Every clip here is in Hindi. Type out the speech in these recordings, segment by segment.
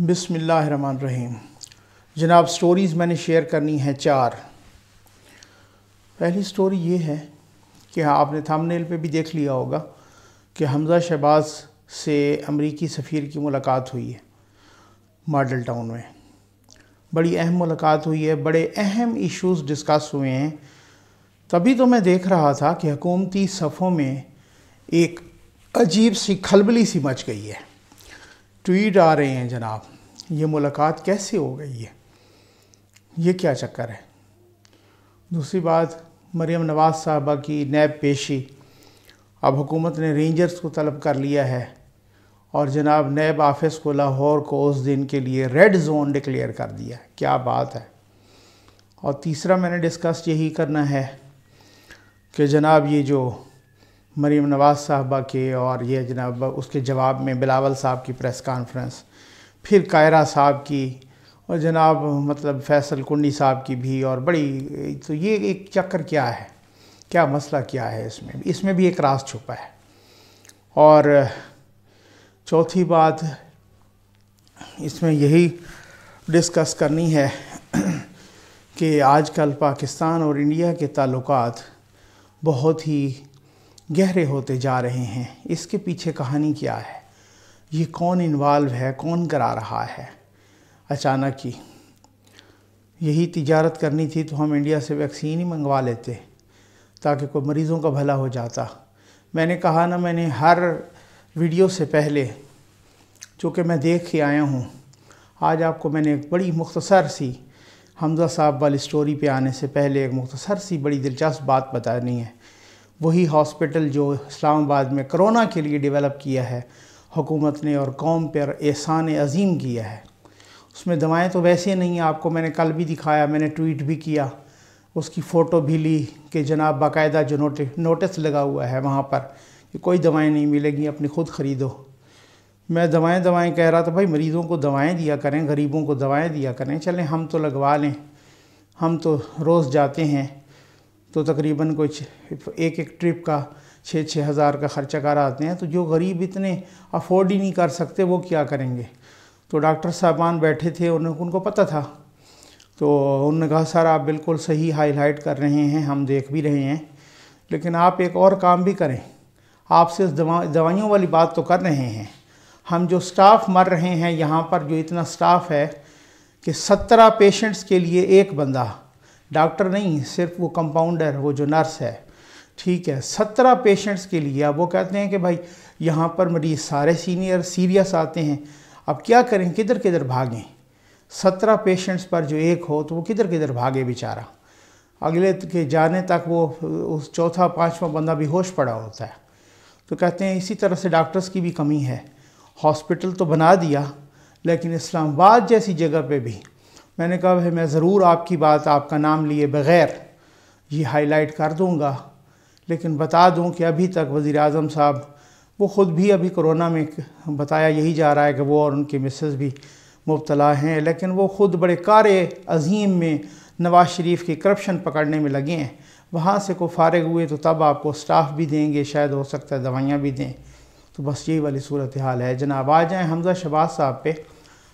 रहीम जनाब स्टोरीज़ मैंने शेयर करनी है चार पहली स्टोरी ये है कि हाँ, आपने थंबनेल पे भी देख लिया होगा कि हमज़ा शहबाज से अमरीकी सफ़ीर की मुलाकात हुई है मॉडल टाउन में बड़ी अहम मुलाकात हुई है बड़े अहम इश्यूज डिस्कस हुए हैं तभी तो मैं देख रहा था कि हकूमती सफ़ों में एक अजीब सी खलबली सी मच गई है ट्वीट आ रहे हैं जनाब ये मुलाकात कैसे हो गई है ये क्या चक्कर है दूसरी बात मरियम नवाज़ साहबा की नैब पेशी अब हुकूमत ने रेंजर्स को तलब कर लिया है और जनाब नैब ऑफिस को लाहौर को उस दिन के लिए रेड जोन डिक्लेयर कर दिया क्या बात है और तीसरा मैंने डिस्कस यही करना है कि जनाब ये जो मरीम नवाज़ साहबा के और ये जनाब उसके जवाब में बिलावल साहब की प्रेस कॉन्फ्रेंस फिर कायरा साहब की और जनाब मतलब फैसल कुंडी साहब की भी और बड़ी तो ये एक चक्कर क्या है क्या मसला क्या है इसमें इसमें भी एक रास छुपा है और चौथी बात इसमें यही डिस्कस करनी है कि आजकल पाकिस्तान और इंडिया के ताल्लुकात बहुत ही गहरे होते जा रहे हैं इसके पीछे कहानी क्या है ये कौन इन्वॉल्व है कौन करा रहा है अचानक ही यही तिजारत करनी थी तो हम इंडिया से वैक्सीन ही मंगवा लेते ताकि कोई मरीज़ों का भला हो जाता मैंने कहा ना मैंने हर वीडियो से पहले जो कि मैं देख के आया हूँ आज आपको मैंने एक बड़ी मुख्तसर सी हमजा साहब वाली स्टोरी पे आने से पहले एक मुख्तसर सी बड़ी दिलचस्प बात बतानी है वही हॉस्पिटल जो इस्लामाबाद में करोना के लिए डेवलप किया है हुकूमत ने और कौम पर एहसान अजीम किया है उसमें दवाएं तो वैसे नहीं हैं आपको मैंने कल भी दिखाया मैंने ट्वीट भी किया उसकी फ़ोटो भी ली कि जनाब बाकायदा जो नोटि नोटिस लगा हुआ है वहाँ पर कि कोई दवाएं नहीं मिलेंगी अपनी ख़ुद ख़रीदो मैं दवाएं दवाएं कह रहा था भाई मरीज़ों को दवाएं दिया करें गरीबों को दवाएं दिया करें चलें हम तो लगवा लें हम तो रोज़ जाते हैं तो तकरीबन कुछ एक एक ट्रिप का छः छः हज़ार का खर्चा कर आते हैं तो जो गरीब इतने अफोर्ड ही नहीं कर सकते वो क्या करेंगे तो डॉक्टर साहबान बैठे थे उन्हें उनको पता था तो उन्होंने कहा सर आप बिल्कुल सही हाईलाइट कर रहे हैं हम देख भी रहे हैं लेकिन आप एक और काम भी करें आप सिर्फ दवा दवाइयों वाली बात तो कर रहे हैं हम जो स्टाफ़ मर रहे हैं यहाँ पर जो इतना स्टाफ़ है कि सत्रह पेशेंट्स के लिए एक बंदा डॉक्टर नहीं सिर्फ वो कंपाउंडर वो जो नर्स है ठीक है सत्रह पेशेंट्स के लिए अब वो कहते हैं कि भाई यहाँ पर मरीज सारे सीनियर सीरियस आते हैं अब क्या करें किधर किधर भागें सत्रह पेशेंट्स पर जो एक हो तो वो किधर किधर भागे बेचारा अगले के जाने तक वो उस चौथा पांचवा बंदा बेहोश पड़ा होता है तो कहते हैं इसी तरह से डॉक्टर्स की भी कमी है हॉस्पिटल तो बना दिया लेकिन इस्लामाबाद जैसी जगह पे भी मैंने कहा भाई मैं ज़रूर आपकी बात आपका नाम लिए बग़ैर ये हाईलाइट कर दूँगा लेकिन बता दूँ कि अभी तक वज़ी अजम साहब वो ख़ुद भी अभी कोरोना में बताया यही जा रहा है कि वो और उनके मिसेस भी मुबतला हैं लेकिन वो ख़ुद बड़े कार अजीम में नवाज़ शरीफ की करप्शन पकड़ने में लगे हैं वहाँ से को फारग हुए तो तब आपको स्टाफ भी देंगे शायद हो सकता है दवाइयाँ भी दें तो बस यही वाली सूरत हाल है जनाब आ जाएँ हमजा शबाज साहब पे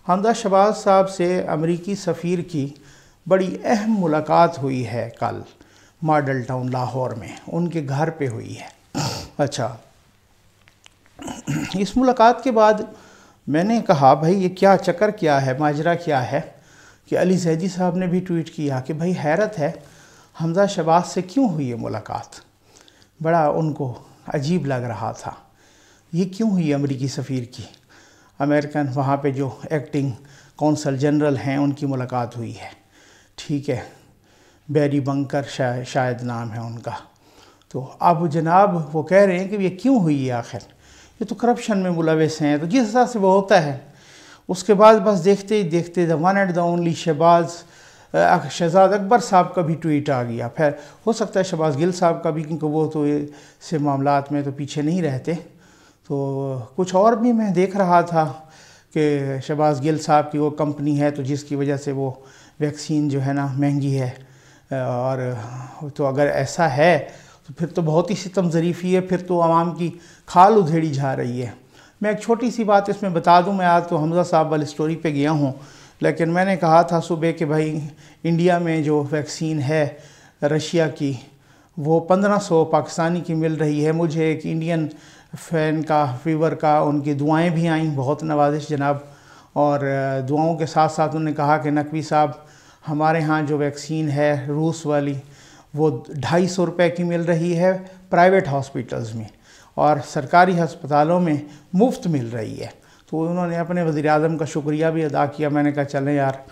हमदा शबाज साहब से अमरीकी सफ़ीर की बड़ी अहम मुलाकात हुई है कल मॉडल टाउन लाहौर में उनके घर पे हुई है अच्छा इस मुलाकात के बाद मैंने कहा भाई ये क्या चक्कर क्या है माजरा क्या है कि अली सैदी साहब ने भी ट्वीट किया कि भाई हैरत है हमजा शबाज से क्यों हुई ये मुलाकात बड़ा उनको अजीब लग रहा था ये क्यों हुई अमरीकी सफ़ीर की अमेरिकन वहाँ पे जो एक्टिंग कौंसल जनरल हैं उनकी मुलाकात हुई है ठीक है बैरी बंकर शायद शायद नाम है उनका तो अब जनाब वो कह रहे हैं कि ये क्यों हुई है आखिर ये तो करप्शन में मुलविस हैं तो जिस हिसाब से वो होता है उसके बाद बस देखते ही देखते the one and the only Shahbaz Shahzad Akbar साहब का भी ट्वीट आ गया फिर हो सकता है शहबाज गिल साहब का भी क्योंकि वो तो से मामला में तो पीछे नहीं रहते तो कुछ और भी मैं देख रहा था कि शबाज गिल साहब की वो कंपनी है तो जिसकी वजह से वो वैक्सीन जो है ना महंगी है और तो अगर ऐसा है तो फिर तो बहुत ही सितम ज़रीफ़ी है फिर तो आवाम की खाल उधेड़ी जा रही है मैं एक छोटी सी बात इसमें बता दूं मैं आज तो हमज़ा साहब वाली स्टोरी पे गया हूँ लेकिन मैंने कहा था सुबह कि भाई इंडिया में जो वैक्सीन है रशिया की वो सौ पाकिस्तानी की मिल रही है मुझे एक इंडियन फ़ैन का फीवर का उनकी दुआएं भी आईं बहुत नवाजिश जनाब और दुआओं के साथ साथ उन्होंने कहा कि नकवी साहब हमारे यहाँ जो वैक्सीन है रूस वाली वो ढाई सौ रुपये की मिल रही है प्राइवेट हॉस्पिटल्स में और सरकारी हस्पतालों में मुफ्त मिल रही है तो उन्होंने अपने वज़ी अजम का शुक्रिया भी अदा किया मैंने कहा चलें यार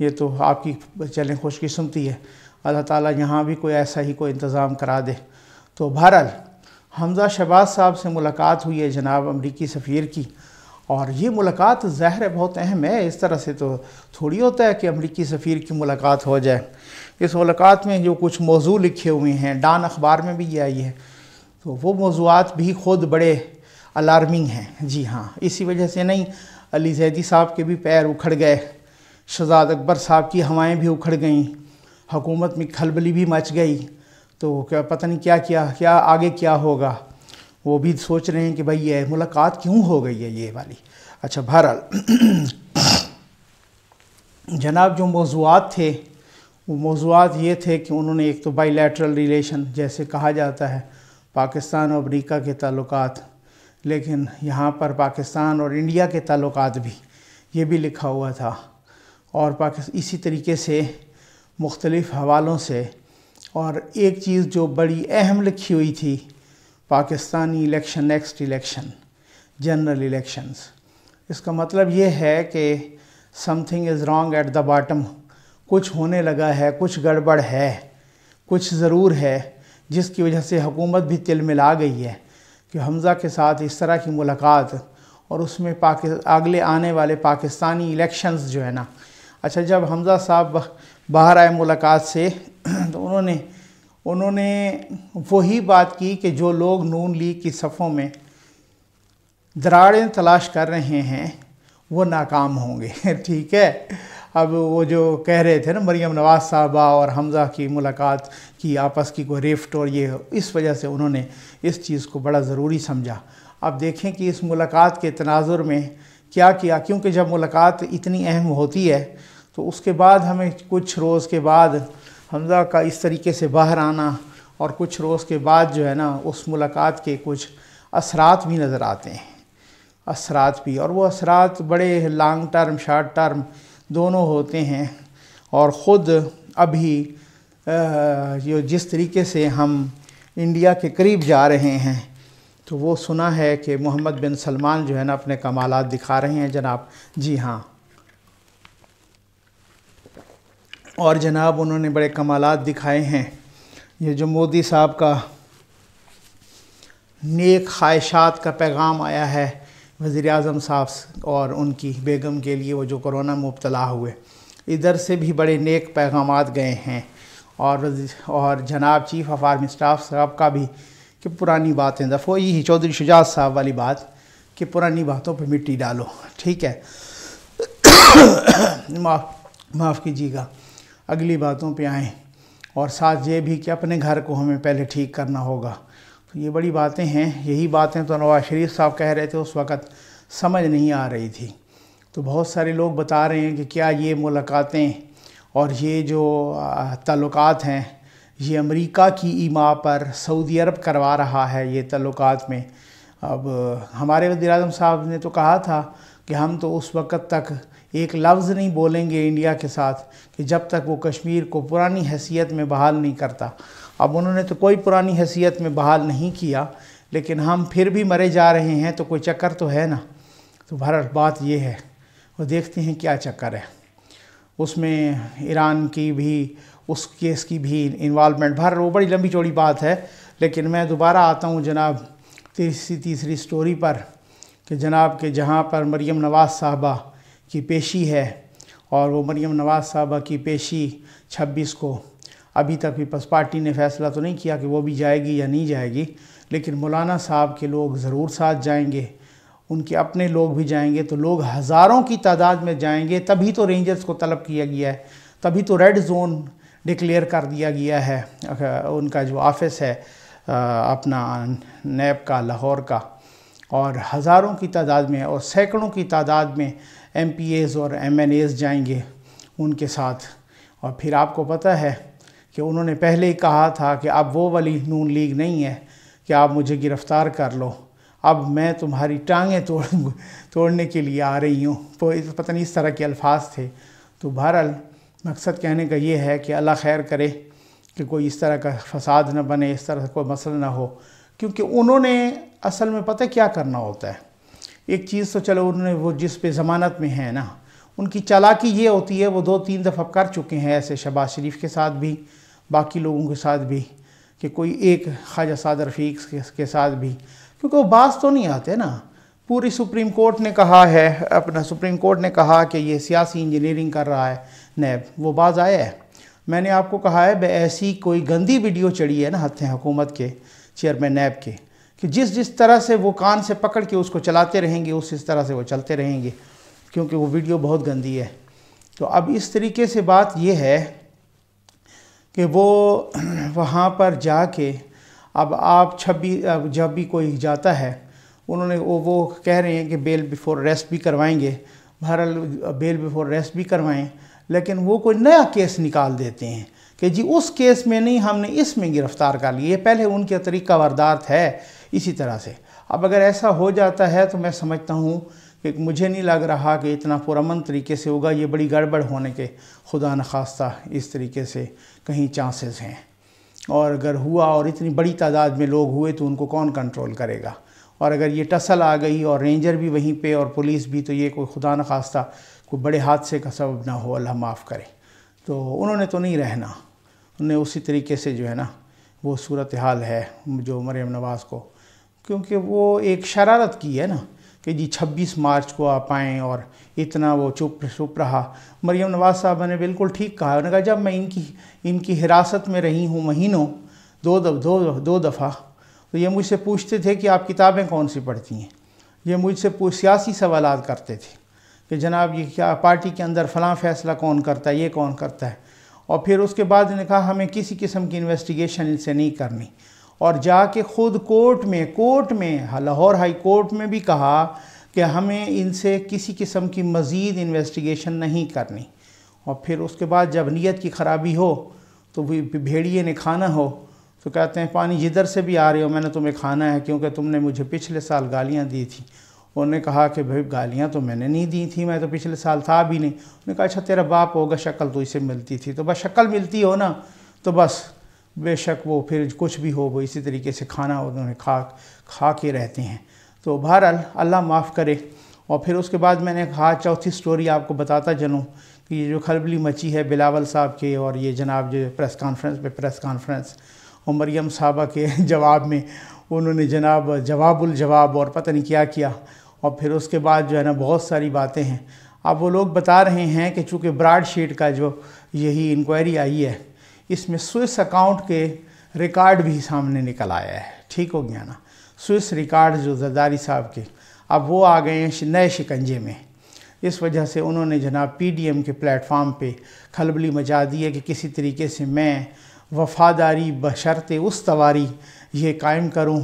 ये तो आपकी चलें खुशकस्मती है अल्लाह ताली यहाँ भी कोई ऐसा ही कोई इंतज़ाम करा दे तो बहरहाल हमज़ा शहबाज साहब से मुलाकात हुई है जनाब अमरीकी सफ़ीर की और ये मुलाकात ज़ाहिर है बहुत अहम है इस तरह से तो थोड़ी होता है कि अमरीकी सफ़ीर की मुलाकात हो जाए इस मुलाकात में जो कुछ मौजू लिखे हुए हैं डान अखबार में भी ये आई है तो वो मौजूद भी खुद बड़े अलार्मिंग हैं जी हाँ इसी वजह से नहीं अली जैदी साहब के भी पैर उखड़ गए शहजाद अकबर साहब की हवाएँ भी उखड़ गईं हुकूमत में खलबली भी मच गई तो क्या पता नहीं क्या किया क्या आगे क्या होगा वो भी सोच रहे हैं कि भाई ये मुलाकात क्यों हो गई है ये वाली अच्छा बहरहाल जनाब जो मौजूद थे वो मौजूद ये थे कि उन्होंने एक तो बाईलैटरल रिलेशन जैसे कहा जाता है पाकिस्तान और अमरीका के ताल्लुक लेकिन यहाँ पर पाकिस्तान और इंडिया के ताल्लुक भी ये भी लिखा हुआ था और पाकिस्तान इसी तरीके से मुख्तलिफ़ हवालों से और एक चीज़ जो बड़ी अहम लिखी हुई थी Pakistani election next election general elections इसका मतलब ये है कि something is wrong at the bottom कुछ होने लगा है कुछ गड़बड़ है कुछ ज़रूर है जिसकी वजह से हुकूमत भी तिल मिला गई है कि हमज़ा के साथ इस तरह की मुलाकात और उसमें पाकि अगले आने वाले पाकिस्तानी इलेक्शंस जो है ना अच्छा जब हमज़ा साहब बाहर आए मुलाकात से तो उन्होंने उन्होंने वही बात की कि जो लोग नून लीग की सफ़ों में दराड़ें तलाश कर रहे हैं वो नाकाम होंगे ठीक है अब वो जो कह रहे थे ना मरियम नवाज़ साहबा और हमज़ा की मुलाकात की आपस की कोई रिफ्ट और ये इस वजह से उन्होंने इस चीज़ को बड़ा ज़रूरी समझा अब देखें कि इस मुलाकात के तनाजुर में क्या किया क्योंकि जब मुलाकात इतनी अहम होती है तो उसके बाद हमें कुछ रोज़ के बाद हमजा का इस तरीके से बाहर आना और कुछ रोज़ के बाद जो है ना उस मुलाकात के कुछ असरात भी नज़र आते हैं असरात भी और वो असरात बड़े लॉन्ग टर्म शॉर्ट टर्म दोनों होते हैं और ख़ुद अभी जो जिस तरीके से हम इंडिया के करीब जा रहे हैं तो वो सुना है कि मोहम्मद बिन सलमान जो है ना अपने कमालत दिखा रहे हैं जनाब जी हाँ और जनाब उन्होंने बड़े कमालत दिखाए हैं ये जो मोदी साहब का नेक ख्वाहिशात का पैगाम आया है वज़ी अजम साहब और उनकी बेगम के लिए वो जो कोरोना मुबतला हुए इधर से भी बड़े नेक पैगाम गए हैं और और जनाब चीफ ऑफ आर्मी स्टाफ साहब का भी कि पुरानी बातें दफ़ो यही चौधरी शुजात साहब वाली बात कि पुरानी बातों पर मिट्टी डालो ठीक है माफ़ माफ़ कीजिएगा अगली बातों पे आएँ और साथ ये भी कि अपने घर को हमें पहले ठीक करना होगा तो ये बड़ी बातें हैं यही बातें तो नवाज शरीफ साहब कह रहे थे उस वक़्त समझ नहीं आ रही थी तो बहुत सारे लोग बता रहे हैं कि क्या ये मुलाकातें और ये जो तल्लक हैं ये अमेरिका की ईमा पर सऊदी अरब करवा रहा है ये तल्लुकात में अब हमारे वजी साहब ने तो कहा था कि हम तो उस वक़्त तक एक लफ्ज़ नहीं बोलेंगे इंडिया के साथ कि जब तक वो कश्मीर को पुरानी हैसियत में बहाल नहीं करता अब उन्होंने तो कोई पुरानी हैसियत में बहाल नहीं किया लेकिन हम फिर भी मरे जा रहे हैं तो कोई चक्कर तो है ना तो भारत बात ये है वो देखते हैं क्या चक्कर है उसमें ईरान की भी उस केस की भी इन्वालमेंट भारत वो बड़ी लंबी चौड़ी बात है लेकिन मैं दोबारा आता हूँ जनाब तीसरी तीसरी स्टोरी पर कि जनाब के जहाँ पर मरियम नवाज़ साहबा की पेशी है और वो मरियम नवाज़ साहबा की पेशी 26 को अभी तक पीपल्स पार्टी ने फैसला तो नहीं किया कि वो भी जाएगी या नहीं जाएगी लेकिन मौलाना साहब के लोग ज़रूर साथ जाएंगे उनके अपने लोग भी जाएंगे तो लोग हज़ारों की तादाद में जाएंगे तभी तो रेंजर्स को तलब किया गया है तभी तो रेड जोन डिक्लेयर कर दिया गया है उनका जो ऑफिस है अपना नैब का लाहौर का और हज़ारों की तादाद में और सैकड़ों की तादाद में एम और एम जाएंगे उनके साथ और फिर आपको पता है कि उन्होंने पहले ही कहा था कि अब वो वाली नून लीग नहीं है कि आप मुझे गिरफ़्तार कर लो अब मैं तुम्हारी टांगें तोड़ तोड़ने के लिए आ रही हूँ तो पता नहीं इस तरह के अल्फाज थे तो बहरहाल मकसद कहने का ये है कि अल्लाह खैर करे कि कोई इस तरह का फसाद न बने इस तरह का कोई मसला ना हो क्योंकि उन्होंने असल में पता है क्या करना होता है एक चीज़ तो चलो उन्होंने वो जिस पे ज़मानत में है ना उनकी चालाकी ये होती है वो दो तीन दफ़ा कर चुके हैं ऐसे शबाज शरीफ के साथ भी बाकी लोगों के साथ भी कि कोई एक ख्वाजा साद रफ़ीक के साथ भी क्योंकि वो बास तो नहीं आते ना पूरी सुप्रीम कोर्ट ने कहा है अपना सुप्रीम कोर्ट ने कहा कि ये सियासी इंजीनियरिंग कर रहा है नैब वो बाज आया है मैंने आपको कहा है ऐसी कोई गंदी वीडियो चढ़ी है ना हथे हुकूमत के चेयरमैन नैब के कि जिस जिस तरह से वो कान से पकड़ के उसको चलाते रहेंगे उस इस तरह से वो चलते रहेंगे क्योंकि वो वीडियो बहुत गंदी है तो अब इस तरीके से बात ये है कि वो वहाँ पर जाके अब आप अब जब भी कोई जाता है उन्होंने वो वो कह रहे हैं कि बेल बिफोर रेस्ट भी करवाएंगे बहरहाल बेल बिफोर रेस्ट भी करवाएं लेकिन वो कोई नया केस निकाल देते हैं कि जी उस केस में नहीं हमने इसमें गिरफ़्तार कर लिए पहले उनके तरीका वारदात है इसी तरह से अब अगर ऐसा हो जाता है तो मैं समझता हूँ कि मुझे नहीं लग रहा कि इतना पुरमन तरीके से होगा ये बड़ी गड़बड़ होने के खुदा नखास्ता इस तरीके से कहीं चांसेस हैं और अगर हुआ और इतनी बड़ी तादाद में लोग हुए तो उनको कौन कंट्रोल करेगा और अगर ये टसल आ गई और रेंजर भी वहीं पे और पुलिस भी तो ये कोई खुदा न खास्ता कोई बड़े हादसे का सबब ना हो अल्लाह माफ़ करे तो उन्होंने तो नहीं रहना उन्हें उसी तरीके से जो है ना वो सूरत हाल है जो मरियम नवाज़ को क्योंकि वो एक शरारत की है ना कि जी 26 मार्च को आप आएँ और इतना वो चुप चुप रहा मरियम नवाज साहब ने बिल्कुल ठीक कहा उन्होंने कहा जब मैं इनकी इनकी हिरासत में रही हूँ महीनों दो दफ, दो दो दफ़ा तो ये मुझसे पूछते थे कि आप किताबें कौन सी पढ़ती हैं ये मुझसे सियासी सवाल करते थे कि जनाब ये क्या पार्टी के अंदर फ़लाँ फैसला कौन करता है ये कौन करता है और फिर उसके बाद ने कहा हमें किसी किस्म की इन्वेस्टिगेशन इनसे नहीं करनी और जाके खुद कोर्ट में कोर्ट में लाहौर हाई कोर्ट में भी कहा कि हमें इनसे किसी किस्म की मज़ीद इन्वेस्टिगेशन नहीं करनी और फिर उसके बाद जब नीयत की ख़राबी हो तो भेड़िए ने खाना हो तो कहते हैं पानी जिधर से भी आ रहे हो मैंने तुम्हें खाना है क्योंकि तुमने मुझे पिछले साल गालियाँ दी थी उन्होंने कहा कि भाई गालियाँ तो मैंने नहीं दी थी मैं तो पिछले साल था भी नहीं उन्होंने कहा अच्छा तेरा बाप होगा शक्ल तो इसे मिलती थी तो बस शक्ल मिलती हो ना तो बस बेशक वो फिर कुछ भी हो वो इसी तरीके से खाना उन्होंने खा खा के रहते हैं तो बहरहाल अल्लाह माफ़ करे और फिर उसके बाद मैंने कहा चौथी स्टोरी आपको बताता चलूँ कि ये जो खलबली मची है बिलावल साहब के और ये जनाब जो प्रेस कॉन्फ्रेंस पे प्रेस कॉन्फ्रेंस और मरियम साहबा के जवाब में उन्होंने जनाब जवाबुल जवाब और पता नहीं क्या किया और फिर उसके बाद जो है ना बहुत सारी बातें हैं अब वो लोग बता रहे हैं कि चूँकि ब्राड शीट का जो यही इंक्वायरी आई है इसमें स्विस अकाउंट के रिकॉर्ड भी सामने निकल आया है ठीक हो गया ना स्विस रिकॉर्ड जो जरदारी साहब के अब वो आ गए हैं नए शिकंजे में इस वजह से उन्होंने जनाब पीडीएम के प्लेटफार्म पे खलबली मचा दी है कि किसी तरीके से मैं वफादारी बशर्त उस तवारी ये कायम करूं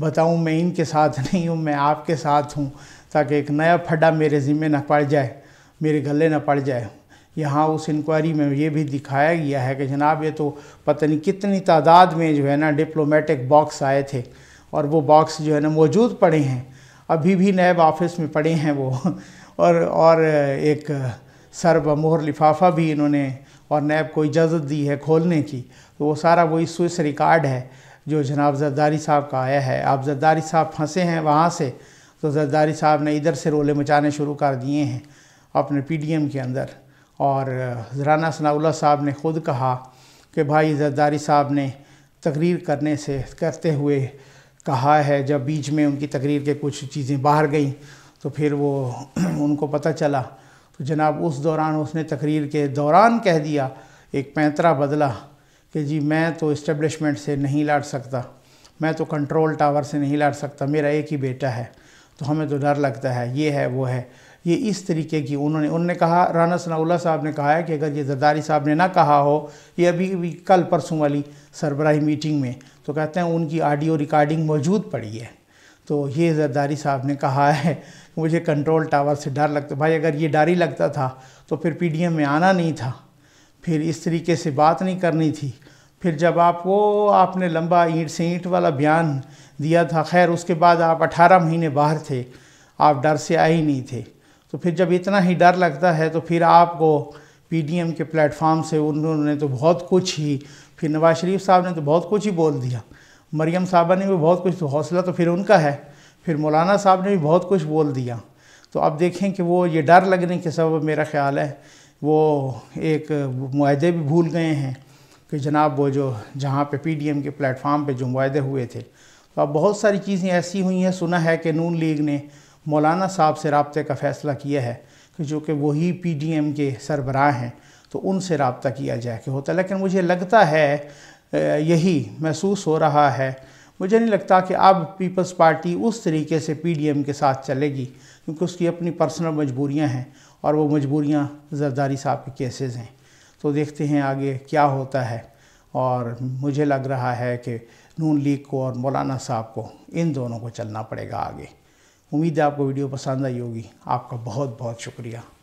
बताऊं मैं इनके साथ नहीं हूं मैं आपके साथ हूं ताकि एक नया फड्डा मेरे ज़िम्मे न पड़ जाए मेरे गले न पड़ जाए यहाँ उस इंक्वायरी में ये भी दिखाया गया है कि जनाब ये तो पता नहीं कितनी तादाद में जो है ना डिप्लोमेटिक बॉक्स आए थे और वो बॉक्स जो है ना मौजूद पड़े हैं अभी भी नैब ऑफिस में पड़े हैं वो और और एक मोहर लिफाफा भी इन्होंने और नैब को इजाज़त दी है खोलने की तो वो सारा वही स्विस रिकॉर्ड है जो जनाब जरदारी साहब का आया है आप जरदारी साहब फंसे हैं वहाँ से तो जरदारी साहब ने इधर से रोले मचाने शुरू कर दिए हैं अपने पीडीएम के अंदर और राना सनाउल्ला साहब ने ख़ुद कहा कि भाई जरदारी साहब ने तकरीर करने से करते हुए कहा है जब बीच में उनकी तकरीर के कुछ चीज़ें बाहर गईं तो फिर वो उनको पता चला तो जनाब उस दौरान उसने तकरीर के दौरान कह दिया एक पैंतरा बदला कि जी मैं तो इस्टबलिशमेंट से नहीं लड़ सकता मैं तो कंट्रोल टावर से नहीं लड़ सकता मेरा एक ही बेटा है तो हमें तो डर लगता है ये है वो है ये इस तरीके की उन्होंने उन्होंने कहा राना सनाउल्ला साहब ने कहा है कि अगर ये जरदारी साहब ने ना कहा हो ये अभी भी कल परसों वाली सरबराही मीटिंग में तो कहते हैं उनकी ऑडियो रिकॉर्डिंग मौजूद पड़ी है तो ये जरदारी साहब ने कहा है मुझे कंट्रोल टावर से डर लगता भाई अगर ये डर ही लगता था तो फिर पी में आना नहीं था फिर इस तरीके से बात नहीं करनी थी फिर जब आप वो आपने लंबा ईंट से ईंट वाला बयान दिया था खैर उसके बाद आप 18 महीने बाहर थे आप डर से आए ही नहीं थे तो फिर जब इतना ही डर लगता है तो फिर आपको पीडीएम के प्लेटफॉर्म से उन्होंने तो बहुत कुछ ही फिर नवाज शरीफ साहब ने तो बहुत कुछ ही बोल दिया मरियम साहबा ने भी बहुत कुछ तो हौसला तो फिर उनका है फिर मौलाना साहब ने भी बहुत कुछ बोल दिया तो अब देखें कि वो ये डर लगने के सब मेरा ख्याल है वो एक माहे भी भूल गए हैं कि जनाब वो जो जहाँ पे पीडीएम के प्लेटफॉर्म पे जो माहे हुए थे तो अब बहुत सारी चीज़ें ऐसी हुई हैं सुना है कि नून लीग ने मौलाना साहब से रबते का फ़ैसला किया है कि जो कि वही पी डी एम के सरबराह हैं तो उनसे रबता किया जाए कि होता लेकिन मुझे लगता है यही महसूस हो रहा है मुझे नहीं लगता कि अब पीपल्स पार्टी उस तरीके से पी डी एम के साथ चलेगी क्योंकि उसकी अपनी पर्सनल मजबूरियाँ हैं और वो मजबूरियाँ जरदारी साहब के केसेज हैं तो देखते हैं आगे क्या होता है और मुझे लग रहा है कि नून लीग को और मौलाना साहब को इन दोनों को चलना पड़ेगा आगे उम्मीद है आपको वीडियो पसंद आई होगी आपका बहुत बहुत शुक्रिया